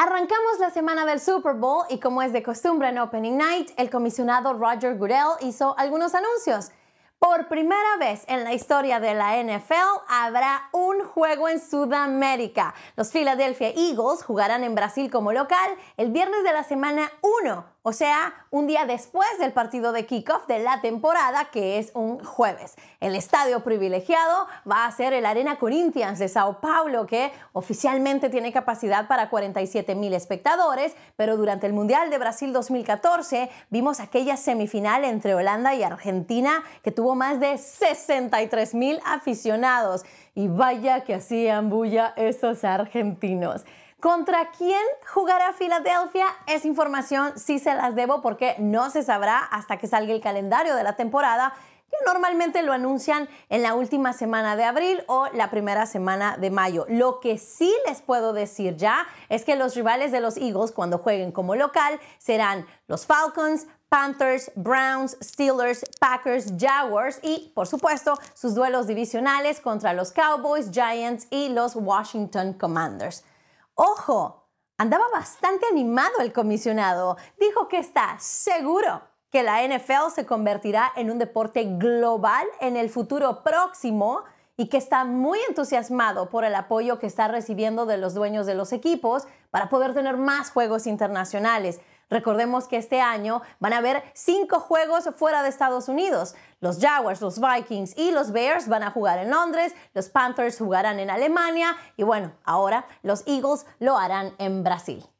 Arrancamos la semana del Super Bowl y como es de costumbre en Opening Night, el comisionado Roger Goodell hizo algunos anuncios. Por primera vez en la historia de la NFL habrá un juego en Sudamérica. Los Philadelphia Eagles jugarán en Brasil como local el viernes de la semana 1 o sea, un día después del partido de kickoff de la temporada, que es un jueves. El estadio privilegiado va a ser el Arena Corinthians de Sao Paulo, que oficialmente tiene capacidad para 47 mil espectadores, pero durante el Mundial de Brasil 2014 vimos aquella semifinal entre Holanda y Argentina que tuvo más de 63.000 mil aficionados. Y vaya que hacían bulla esos argentinos. ¿Contra quién jugará Filadelfia? Es información, sí se las debo porque no se sabrá hasta que salga el calendario de la temporada que normalmente lo anuncian en la última semana de abril o la primera semana de mayo. Lo que sí les puedo decir ya es que los rivales de los Eagles cuando jueguen como local serán los Falcons, Panthers, Browns, Steelers, Packers, Jaguars y, por supuesto, sus duelos divisionales contra los Cowboys, Giants y los Washington Commanders. Ojo, andaba bastante animado el comisionado. Dijo que está seguro que la NFL se convertirá en un deporte global en el futuro próximo y que está muy entusiasmado por el apoyo que está recibiendo de los dueños de los equipos para poder tener más juegos internacionales. Recordemos que este año van a haber cinco juegos fuera de Estados Unidos. Los Jaguars, los Vikings y los Bears van a jugar en Londres, los Panthers jugarán en Alemania y bueno, ahora los Eagles lo harán en Brasil.